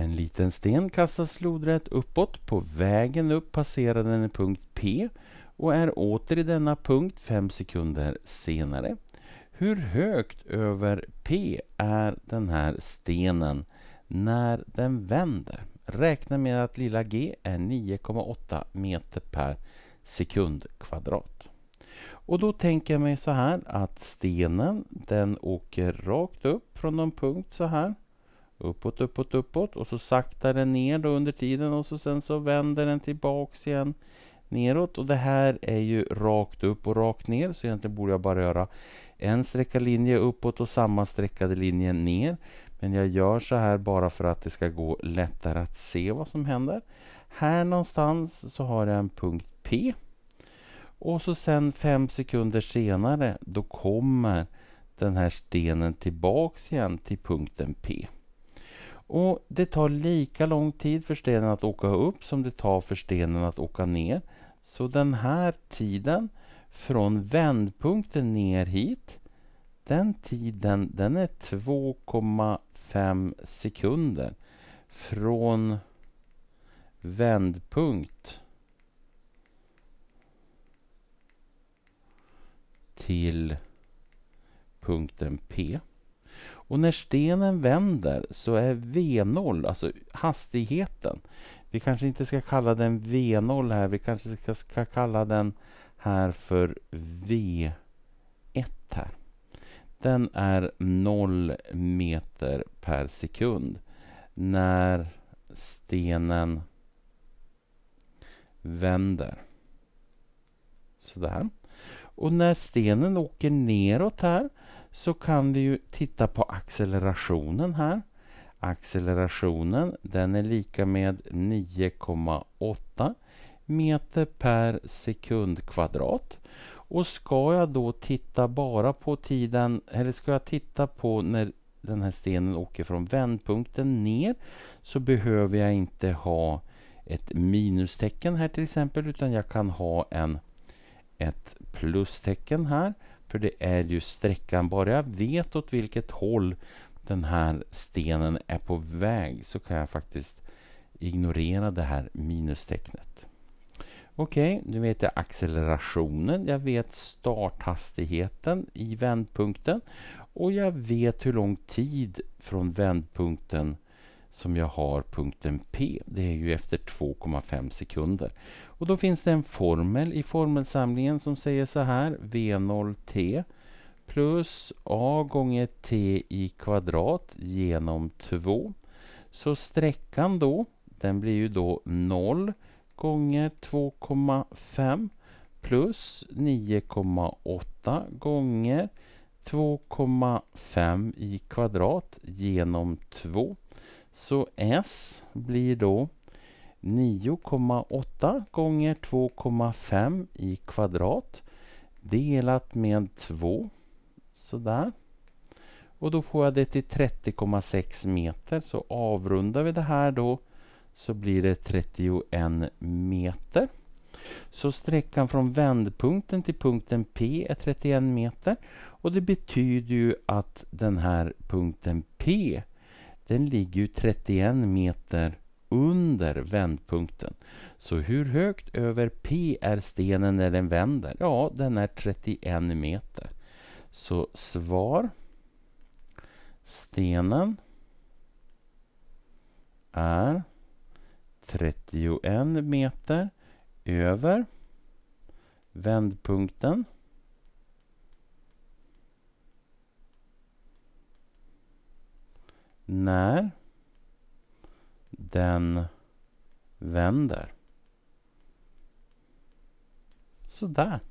En liten sten kastas lodrätt uppåt. På vägen upp passerar den en punkt P och är åter i denna punkt fem sekunder senare. Hur högt över P är den här stenen när den vänder? Räkna med att lilla g är 9,8 meter per sekundkvadrat. Och då tänker jag mig så här att stenen den åker rakt upp från någon punkt så här. Uppåt, uppåt, uppåt och så saktar den ner då under tiden och så sen så vänder den tillbaks igen neråt och det här är ju rakt upp och rakt ner så egentligen borde jag bara göra en streckad linje uppåt och samma streckade linje ner. Men jag gör så här bara för att det ska gå lättare att se vad som händer. Här någonstans så har jag en punkt P och så sen fem sekunder senare då kommer den här stenen tillbaks igen till punkten P. Och det tar lika lång tid för stenen att åka upp som det tar för stenen att åka ner. Så den här tiden från vändpunkten ner hit, den tiden den är 2,5 sekunder. Från vändpunkt till punkten P. Och när stenen vänder så är V0, alltså hastigheten, vi kanske inte ska kalla den V0 här, vi kanske ska, kalla den här för V1 här. Den är 0 meter per sekund när stenen vänder. Sådär. Och när stenen åker neråt här så kan vi ju titta på accelerationen här. Accelerationen den är lika med 9,8 meter per sekund kvadrat. Och ska jag då titta bara på tiden, eller ska jag titta på när den här stenen åker från vändpunkten ner så behöver jag inte ha ett minustecken här till exempel utan jag kan ha en ett plustecken här. För det är ju sträckan, bara jag vet åt vilket håll den här stenen är på väg så kan jag faktiskt ignorera det här minustecknet. Okej, okay, nu vet jag accelerationen, jag vet starthastigheten i vändpunkten och jag vet hur lång tid från vändpunkten som jag har punkten P. Det är ju efter 2,5 sekunder. Och då finns det en formel i formelsamlingen som säger så här. V0T plus A gånger T i kvadrat genom 2. Så sträckan då, den blir ju då 0 gånger 2,5 plus 9,8 gånger 2,5 i kvadrat genom 2. Så S blir då 9,8 gånger 2,5 i kvadrat delat med 2. Sådär. Och då får jag det till 30,6 meter. Så avrundar vi det här då så blir det 31 meter. Så sträckan från vändpunkten till punkten P är 31 meter. Och det betyder ju att den här punkten P den ligger ju 31 meter under vändpunkten. Så hur högt över P är stenen när den vänder? Ja, den är 31 meter. Så svar. Stenen är 31 meter över vändpunkten. när den vänder. Sådär.